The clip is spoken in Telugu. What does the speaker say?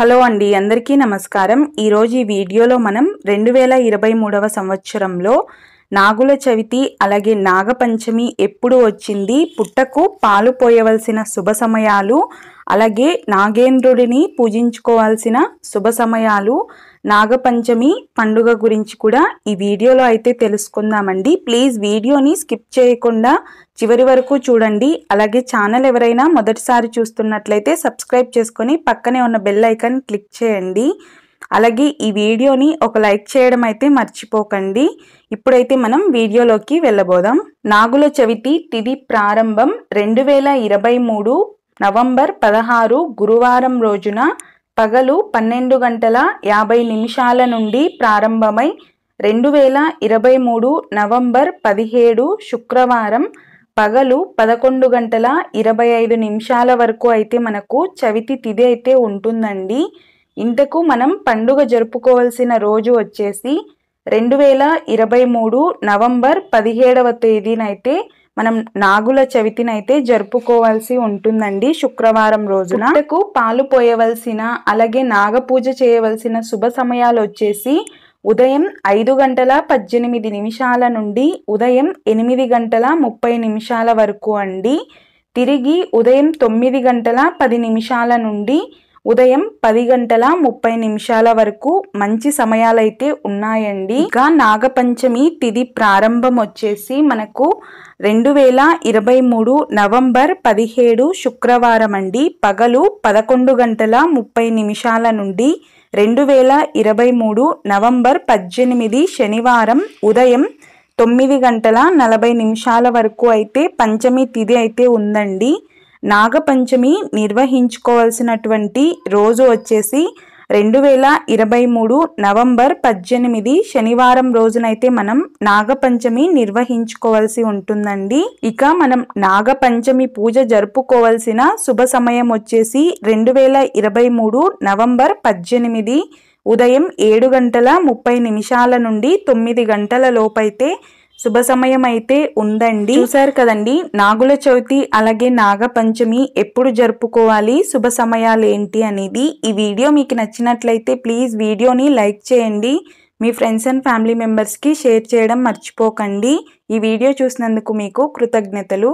హలో అండి అందరికీ నమస్కారం ఈరోజు ఈ వీడియోలో మనం రెండు వేల ఇరవై మూడవ సంవత్సరంలో నాగుల చవితి అలాగే నాగపంచమి ఎప్పుడు వచ్చింది పుట్టకు పాలు పోయవలసిన శుభ సమయాలు అలాగే నాగేంద్రుడిని పూజించుకోవాల్సిన శుభ సమయాలు నాగపంచమి పండుగ గురించి కూడా ఈ వీడియోలో అయితే తెలుసుకుందామండి ప్లీజ్ వీడియోని స్కిప్ చేయకుండా చివరి వరకు చూడండి అలాగే ఛానల్ ఎవరైనా మొదటిసారి చూస్తున్నట్లయితే సబ్స్క్రైబ్ చేసుకొని పక్కనే ఉన్న బెల్ ఐకాన్ క్లిక్ చేయండి అలాగే ఈ వీడియోని ఒక లైక్ చేయడం అయితే మర్చిపోకండి ఇప్పుడైతే మనం వీడియోలోకి వెళ్ళబోదాం నాగుల చవితి తిది ప్రారంభం రెండు వేల ఇరవై మూడు నవంబర్ పదహారు గురువారం రోజున పగలు పన్నెండు గంటల యాభై నిమిషాల నుండి ప్రారంభమై రెండు వేల ఇరవై మూడు నవంబర్ పదిహేడు శుక్రవారం పగలు పదకొండు గంటల ఇరవై ఐదు నిమిషాల వరకు అయితే మనకు చవితి తిది అయితే ఉంటుందండి ఇంతకు మనం పండుగ జరుపుకోవాల్సిన రోజు వచ్చేసి రెండు వేల ఇరవై మూడు నవంబర్ పదిహేడవ తేదీనైతే మనం నాగుల చవితినైతే జరుపుకోవాల్సి ఉంటుందండి శుక్రవారం రోజున ఇంతకు పాలు పోయవలసిన అలాగే నాగపూజ చేయవలసిన శుభ సమయాలు వచ్చేసి ఉదయం ఐదు గంటల పద్దెనిమిది నిమిషాల నుండి ఉదయం ఎనిమిది గంటల ముప్పై నిమిషాల వరకు అండి తిరిగి ఉదయం తొమ్మిది గంటల పది నిమిషాల నుండి ఉదయం పది గంటల ముప్పై నిమిషాల వరకు మంచి సమయాలైతే ఉన్నాయండి ఇంకా నాగపంచమి తిది ప్రారంభం వచ్చేసి మనకు రెండు వేల ఇరవై మూడు నవంబర్ పదిహేడు శుక్రవారం అండి పగలు పదకొండు గంటల ముప్పై నిమిషాల నుండి రెండు వేల ఇరవై మూడు నవంబర్ పద్దెనిమిది శనివారం ఉదయం తొమ్మిది గంటల నలభై నిమిషాల వరకు అయితే పంచమి తిది అయితే ఉందండి నాగపంచమి నిర్వహించుకోవాల్సినటువంటి రోజు వచ్చేసి రెండు వేల ఇరవై మూడు నవంబర్ పద్దెనిమిది శనివారం రోజునైతే మనం నాగపంచమి నిర్వహించుకోవాల్సి ఉంటుందండి ఇక మనం నాగపంచమి పూజ జరుపుకోవాల్సిన శుభ సమయం వచ్చేసి రెండు వేల ఇరవై మూడు నవంబర్ పద్దెనిమిది ఉదయం ఏడు గంటల ముప్పై నిమిషాల నుండి తొమ్మిది గంటల లోపైతే శుభ సమయం అయితే ఉందండి చూసారు కదండి నాగుల చవితి అలాగే నాగ పంచమి ఎప్పుడు జరుపుకోవాలి శుభ సమయాలు ఏంటి అనేది ఈ వీడియో మీకు నచ్చినట్లయితే ప్లీజ్ వీడియోని లైక్ చేయండి మీ ఫ్రెండ్స్ అండ్ ఫ్యామిలీ మెంబర్స్కి షేర్ చేయడం మర్చిపోకండి ఈ వీడియో చూసినందుకు మీకు కృతజ్ఞతలు